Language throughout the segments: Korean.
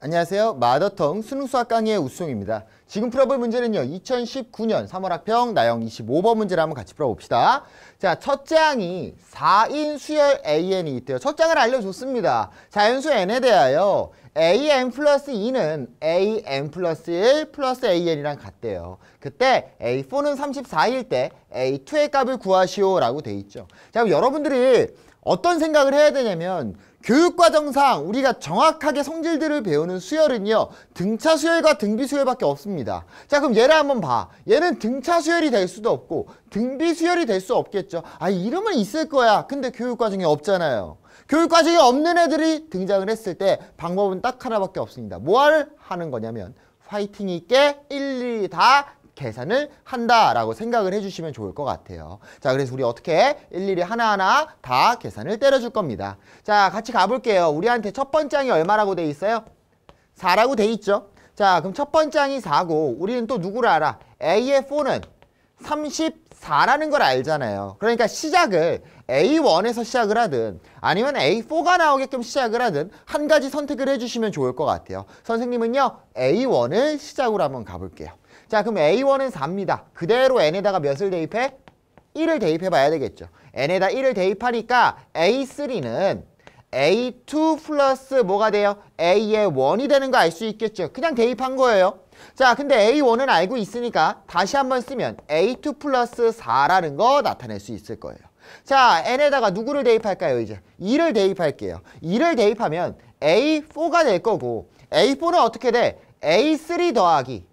안녕하세요. 마더텅 수능 수학 강의의 우수입니다 지금 풀어볼 문제는요. 2019년 3월 학평 나영 25번 문제를 한번 같이 풀어봅시다. 자, 첫 장이 4인 수열 AN이 있대요. 첫 장을 알려줬습니다. 자연수 N에 대하여 AN 플러스 2는 AN 플러스 1 플러스 AN이랑 같대요. 그때 A4는 34일 때 A2의 값을 구하시오라고 돼 있죠. 자, 그럼 여러분들이 어떤 생각을 해야 되냐면 교육과정상 우리가 정확하게 성질들을 배우는 수열은요. 등차 수열과 등비 수열밖에 없습니다. 없니다자 그럼 얘를 한번 봐. 얘는 등차 수혈이될 수도 없고 등비 수혈이될 수 없겠죠. 아 이름은 있을 거야. 근데 교육과정에 없잖아요. 교육과정에 없는 애들이 등장을 했을 때 방법은 딱 하나밖에 없습니다. 뭐를 하는 거냐면 화이팅 있게 일일이 다 계산을 한다라고 생각을 해주시면 좋을 것 같아요. 자, 그래서 우리 어떻게 일일이 하나하나 다 계산을 때려줄 겁니다. 자, 같이 가볼게요. 우리한테 첫 번째 항이 얼마라고 돼 있어요? 4라고 돼 있죠? 자 그럼 첫 번째 항이 4고 우리는 또 누구를 알아? A의 4는 34라는 걸 알잖아요. 그러니까 시작을 A1에서 시작을 하든 아니면 A4가 나오게끔 시작을 하든 한 가지 선택을 해주시면 좋을 것 같아요. 선생님은요 A1을 시작으로 한번 가볼게요. 자 그럼 A1은 4입니다. 그대로 N에다가 몇을 대입해? 1을 대입해 봐야 되겠죠. N에다 1을 대입하니까 A3는 A2 플러스 뭐가 돼요? A의 원이 되는 거 알 수 있겠죠. 그냥 대입한 거예요. 자, 근데 A1은 알고 있으니까 다시 한번 쓰면 A2 플러스 4라는 거 나타낼 수 있을 거예요. 자, N에다가 누구를 대입할까요, 이제? 2를 대입할게요. 2를 대입하면 A4가 될 거고 A4는 어떻게 돼? A3 더하기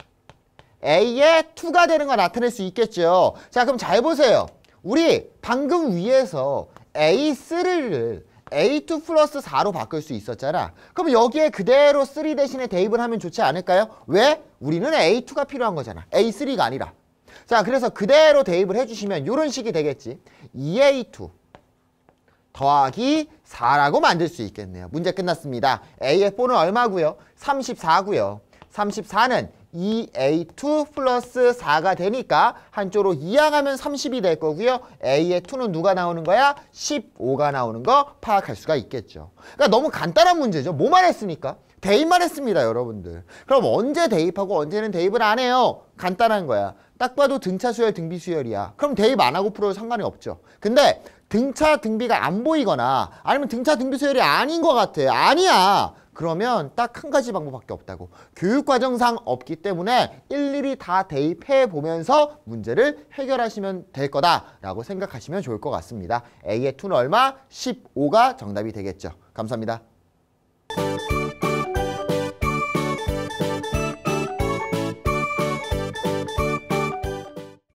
A의 2가 되는 거 나타낼 수 있겠죠. 자, 그럼 잘 보세요. 우리 방금 위에서 A3를 a2 플러스 4로 바꿀 수 있었잖아. 그럼 여기에 그대로 3 대신에 대입을 하면 좋지 않을까요? 왜? 우리는 a2가 필요한 거잖아. a3가 아니라. 자, 그래서 그대로 대입을 해주시면 이런 식이 되겠지. 2a2 더하기 4라고 만들 수 있겠네요. 문제 끝났습니다. a의 4는 얼마고요? 34고요. 34는 2a2 플러스 4가 되니까 한쪽으로 이항하면 30이 될 거고요. a의 2는 누가 나오는 거야? 15가 나오는 거 파악할 수가 있겠죠. 그러니까 너무 간단한 문제죠. 뭐만 했습니까 대입만 했습니다, 여러분들. 그럼 언제 대입하고 언제는 대입을 안 해요? 간단한 거야. 딱 봐도 등차 수열, 등비 수열이야. 그럼 대입 안 하고 풀어도 상관이 없죠. 근데 등차 등비가 안 보이거나 아니면 등차 등비 수열이 아닌 것 같아. 아니야. 그러면 딱 한 가지 방법밖에 없다고. 교육과정상 없기 때문에 일일이 다 대입해 보면서 문제를 해결하시면 될 거다라고 생각하시면 좋을 것 같습니다. A의 2는 얼마? 15가 정답이 되겠죠. 감사합니다.